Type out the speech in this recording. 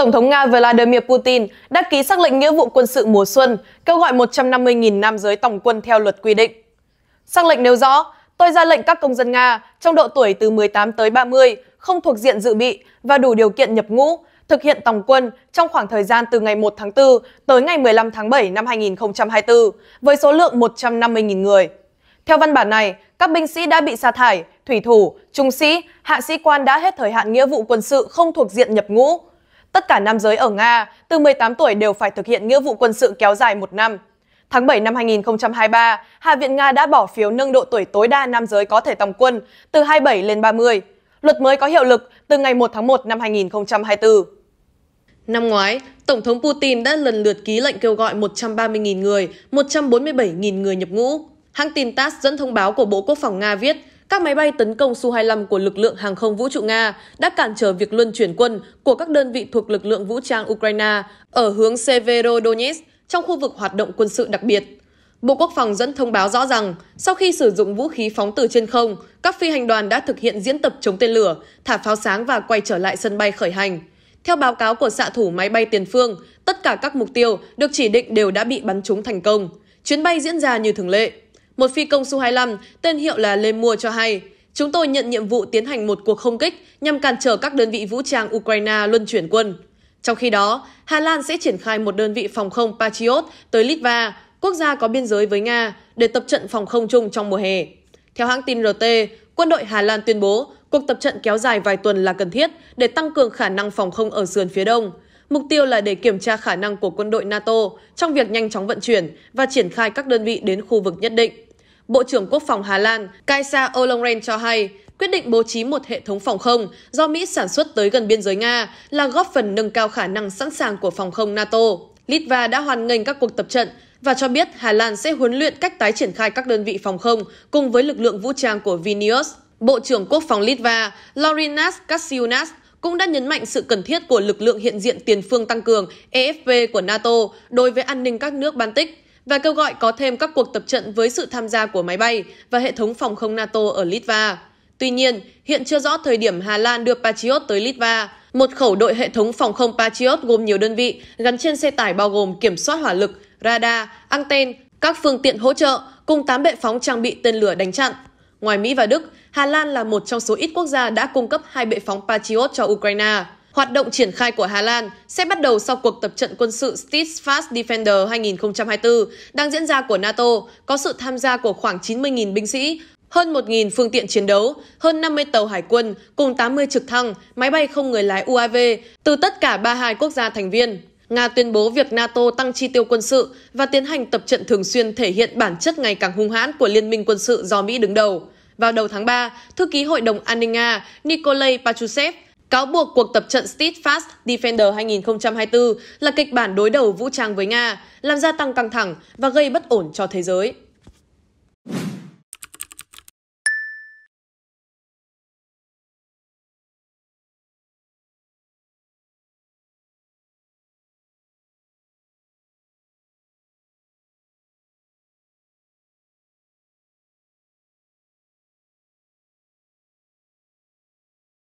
Tổng thống Nga Vladimir Putin đã ký xác lệnh nghĩa vụ quân sự mùa xuân, kêu gọi 150.000 nam giới tổng quân theo luật quy định. Xác lệnh nêu rõ, tôi ra lệnh các công dân Nga trong độ tuổi từ 18 tới 30 không thuộc diện dự bị và đủ điều kiện nhập ngũ, thực hiện tổng quân trong khoảng thời gian từ ngày 1 tháng 4 tới ngày 15 tháng 7 năm 2024 với số lượng 150.000 người. Theo văn bản này, các binh sĩ đã bị sa thải, thủy thủ, trung sĩ, hạ sĩ quan đã hết thời hạn nghĩa vụ quân sự không thuộc diện nhập ngũ, tất cả nam giới ở Nga từ 18 tuổi đều phải thực hiện nghĩa vụ quân sự kéo dài một năm. Tháng 7 năm 2023, Hạ viện Nga đã bỏ phiếu nâng độ tuổi tối đa nam giới có thể tòng quân từ 27 lên 30. Luật mới có hiệu lực từ ngày 1 tháng 1 năm 2024. Năm ngoái, Tổng thống Putin đã lần lượt ký lệnh kêu gọi 130.000 người, 147.000 người nhập ngũ. Hãng tin TASS dẫn thông báo của Bộ Quốc phòng Nga viết các máy bay tấn công Su-25 của lực lượng hàng không vũ trụ Nga đã cản trở việc luân chuyển quân của các đơn vị thuộc lực lượng vũ trang Ukraine ở hướng Severodonetsk trong khu vực hoạt động quân sự đặc biệt. Bộ Quốc phòng dẫn thông báo rõ rằng, sau khi sử dụng vũ khí phóng từ trên không, các phi hành đoàn đã thực hiện diễn tập chống tên lửa, thả pháo sáng và quay trở lại sân bay khởi hành. Theo báo cáo của xạ thủ máy bay tiền phương, tất cả các mục tiêu được chỉ định đều đã bị bắn trúng thành công. Chuyến bay diễn ra như thường lệ. Một phi công Su-25 tên hiệu là Lê Mua cho hay, chúng tôi nhận nhiệm vụ tiến hành một cuộc không kích nhằm cản trở các đơn vị vũ trang Ukraine luân chuyển quân. Trong khi đó, Hà Lan sẽ triển khai một đơn vị phòng không Patriot tới Litva, quốc gia có biên giới với Nga, để tập trận phòng không chung trong mùa hè. Theo hãng tin RT, quân đội Hà Lan tuyên bố cuộc tập trận kéo dài vài tuần là cần thiết để tăng cường khả năng phòng không ở sườn phía đông. Mục tiêu là để kiểm tra khả năng của quân đội NATO trong việc nhanh chóng vận chuyển và triển khai các đơn vị đến khu vực nhất định. Bộ trưởng Quốc phòng Hà Lan Kaisa Olongren cho hay, quyết định bố trí một hệ thống phòng không do Mỹ sản xuất tới gần biên giới Nga là góp phần nâng cao khả năng sẵn sàng của phòng không NATO. Litva đã hoàn ngành các cuộc tập trận và cho biết Hà Lan sẽ huấn luyện cách tái triển khai các đơn vị phòng không cùng với lực lượng vũ trang của Vilnius. Bộ trưởng Quốc phòng Litva Laurinas Kasiunas cũng đã nhấn mạnh sự cần thiết của lực lượng hiện diện tiền phương tăng cường EFP của NATO đối với an ninh các nước Baltic và kêu gọi có thêm các cuộc tập trận với sự tham gia của máy bay và hệ thống phòng không NATO ở Litva. Tuy nhiên, hiện chưa rõ thời điểm Hà Lan đưa Patriot tới Litva. Một khẩu đội hệ thống phòng không Patriot gồm nhiều đơn vị gắn trên xe tải bao gồm kiểm soát hỏa lực, radar, anten, các phương tiện hỗ trợ cùng 8 bệ phóng trang bị tên lửa đánh chặn. Ngoài Mỹ và Đức, Hà Lan là một trong số ít quốc gia đã cung cấp hai bệ phóng Patriot cho Ukraine. Hoạt động triển khai của Hà Lan sẽ bắt đầu sau cuộc tập trận quân sự Steadfast Defender 2024 đang diễn ra của NATO, có sự tham gia của khoảng 90.000 binh sĩ, hơn 1.000 phương tiện chiến đấu, hơn 50 tàu hải quân cùng 80 trực thăng, máy bay không người lái UAV từ tất cả 32 quốc gia thành viên. Nga tuyên bố việc NATO tăng chi tiêu quân sự và tiến hành tập trận thường xuyên thể hiện bản chất ngày càng hung hãn của liên minh quân sự do Mỹ đứng đầu. Vào đầu tháng 3, thư ký Hội đồng An ninh Nga Nikolai Pachusev cáo buộc cuộc tập trận Steadfast Defender 2024 là kịch bản đối đầu vũ trang với Nga, làm gia tăng căng thẳng và gây bất ổn cho thế giới.